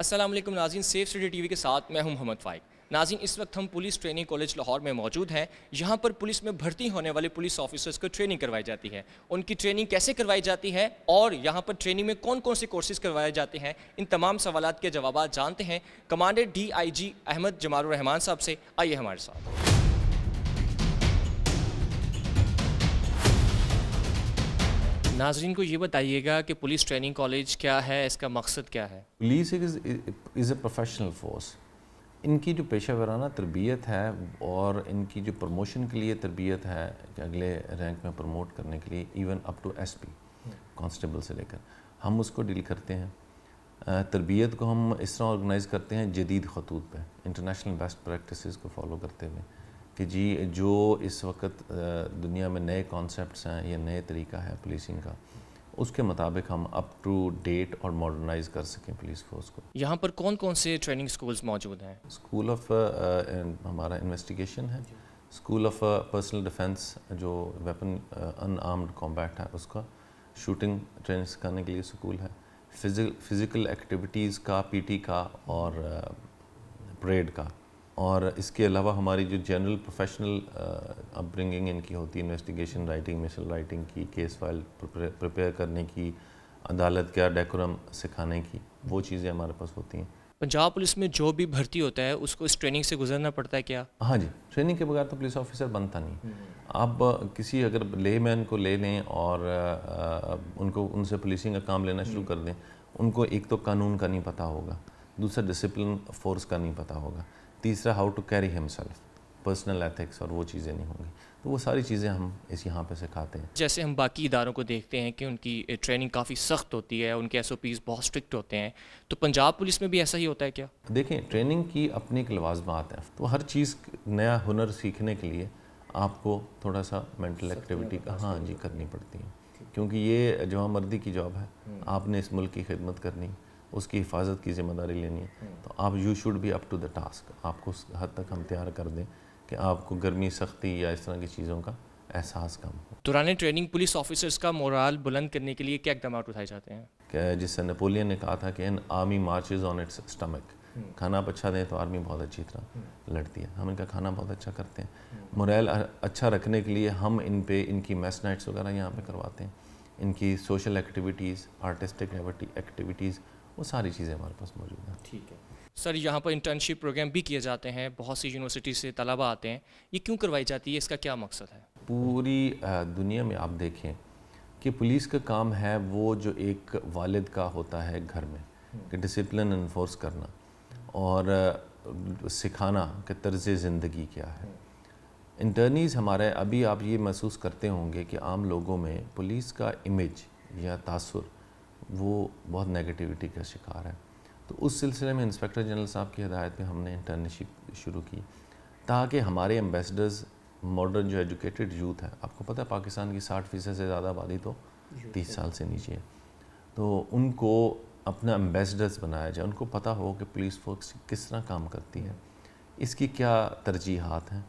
असलम नाजीन safe study TV के साथ मैं हूं मोहम्मद फ़ाइक नाजिन इस वक्त हम पुलिस ट्रेनिंग कॉलेज लाहौर में मौजूद हैं यहाँ पर पुलिस में भर्ती होने वाले पुलिस ऑफिसर्स को ट्रेनिंग करवाई जाती है उनकी ट्रेनिंग कैसे करवाई जाती है और यहाँ पर ट्रेनिंग में कौन कौन से कोर्सेज करवाए जाते हैं इन तमाम सवाल के जवाब जानते हैं commander D I G Ahmed Jamalrahman साहब से आइए हमारे साथ नाजरीन को ये बताइएगा कि पुलिस ट्रेनिंग कॉलेज क्या है इसका मकसद क्या है police is a professional force इनकी जो पेशा वराना तरबियत है और इनकी जो प्रमोशन के लिए तरबियत है अगले रैंक में प्रमोट करने के लिए even up to S P constable से लेकर हम उसको डील करते हैं तरबियत को हम इस तरह ऑर्गेनाइज़ करते हैं जदीद खतूत पर इंटरनेशनल बेस्ट प्रैक्टिस को फॉलो करते हुए कि जी जो इस वक्त दुनिया में नए कॉन्सेप्ट हैं या नए तरीका है पुलिसिंग का उसके मुताबिक हम अप टू डेट और मॉडर्नाइज कर सकें पुलिस फोर्स को यहाँ पर कौन कौन से ट्रेनिंग स्कूल्स मौजूद हैं स्कूल ऑफ हमारा इन्वेस्टिगेशन है स्कूल ऑफ पर्सनल डिफेंस जो वेपन अनआर्म्ड कॉम्बैट है उसका शूटिंग ट्रेनिंग सिखाने के लिए स्कूल है फिजिकल एक्टिविटीज़ का पीटी का और परेड का और इसके अलावा हमारी जो जनरल प्रोफेशनल अपब्रिंगिंग इनकी होती है इन्वेस्टिगेशन राइटिंग मिशन राइटिंग की केस फाइल प्रिपेयर करने की अदालत का डेकोरम सिखाने की वो चीज़ें हमारे पास होती हैं पंजाब पुलिस में जो भी भर्ती होता है उसको इस ट्रेनिंग से गुजरना पड़ता है क्या हाँ जी ट्रेनिंग के बगैर तो पुलिस ऑफिसर बनता नहीं आप हम्म। किसी अगर ले मैन को ले लें और uh, उनको उनसे पुलिसिंग का काम लेना शुरू हम्म। कर दें उनको एक तो कानून का नहीं पता होगा दूसरा डिसिप्लिन फोर्स का नहीं पता होगा तीसरा how to carry himself personal ethics और वो चीज़ें नहीं होंगी तो वो सारी चीज़ें हम इस यहाँ पे सिखाते हैं जैसे हम बाकी इदारों को देखते हैं कि उनकी ट्रेनिंग काफ़ी सख्त होती है उनके एस बहुत स्ट्रिक्ट होते हैं तो पंजाब पुलिस में भी ऐसा ही होता है क्या देखें ट्रेनिंग की अपनी एक लवाजमात है तो हर चीज़ नया हुनर सीखने के लिए आपको थोड़ा सा मेंटल एक्टिविटी का हाँ जी करनी पड़ती है क्योंकि ये जवा मर्दी की जॉब है हम्म। आपने इस मुल्क की खिदमत करनी है उसकी हिफाजत की ज़िम्मेदारी लेनी है हम्म। तो आप यू शुड भी अप टू द टास्क आपको उस हद तक हम तैयार कर दें कि आपको गर्मी सख्ती या इस तरह की चीज़ों का एहसास कम हो पुराने ट्रेनिंग पुलिस ऑफिसर्स का मोरल बुलंद करने के लिए क्या इकदाम उठाए जाते हैं जिससे नेपोलियन ने कहा था कि an army marches on its stomach खाना आप अच्छा दें तो आर्मी बहुत अच्छी तरह हम्म। लड़ती है हम इनका खाना बहुत अच्छा करते हैं मोरल हम्म। अच्छा रखने के लिए हम इन पे इनकी मैस नाइट्स वगैरह यहाँ पे करवाते हैं इनकी सोशल एक्टिविटीज़ आर्टिस्टिक एक्टिविटीज़ वो सारी चीज़ें हमारे पास मौजूद हैं ठीक है सर यहाँ पर इंटर्नशिप प्रोग्राम भी किए जाते हैं बहुत सी यूनिवर्सिटी से तलबा आते हैं ये क्यों करवाई जाती है इसका क्या मकसद है पूरी दुनिया में आप देखें कि पुलिस का काम है वो जो एक वालिद का होता है घर में हम्म। कि डिसिप्लिन इन्फोर्स करना और सिखाना कि तर्ज ज़िंदगी क्या है इंटर्नीज़ हम्म। हमारे अभी आप ये महसूस करते होंगे कि आम लोगों में पुलिस का इमेज या तासर वो बहुत नेगेटिविटी का शिकार है तो उस सिलसिले में इंस्पेक्टर जनरल साहब की हदायत में हमने इंटर्नशिप शुरू की ताकि हमारे एम्बेसडर्स मॉडर्न जो एजुकेटेड यूथ है आपको पता है पाकिस्तान की साठ फीसद से ज़्यादा आबादी तो तीस साल से नीचे है तो उनको अपना एम्बेसडर्स बनाया जाए उनको पता हो कि पुलिस फोर्स किस तरह काम करती है इसकी क्या तरजीहत हैं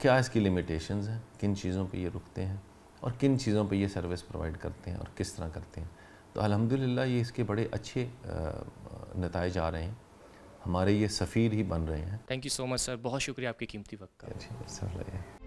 क्या इसकी लिमिटेशंस हैं किन चीज़ों पे ये रुकते हैं और किन चीज़ों पे ये सर्विस प्रोवाइड करते हैं और किस तरह करते हैं तो अलहमदिल्ला ये इसके बड़े अच्छे नतज आ रहे हैं हमारे ये सफ़ीर ही बन रहे हैं thank you so much sir बहुत शुक्रिया आपके कीमती वक्त का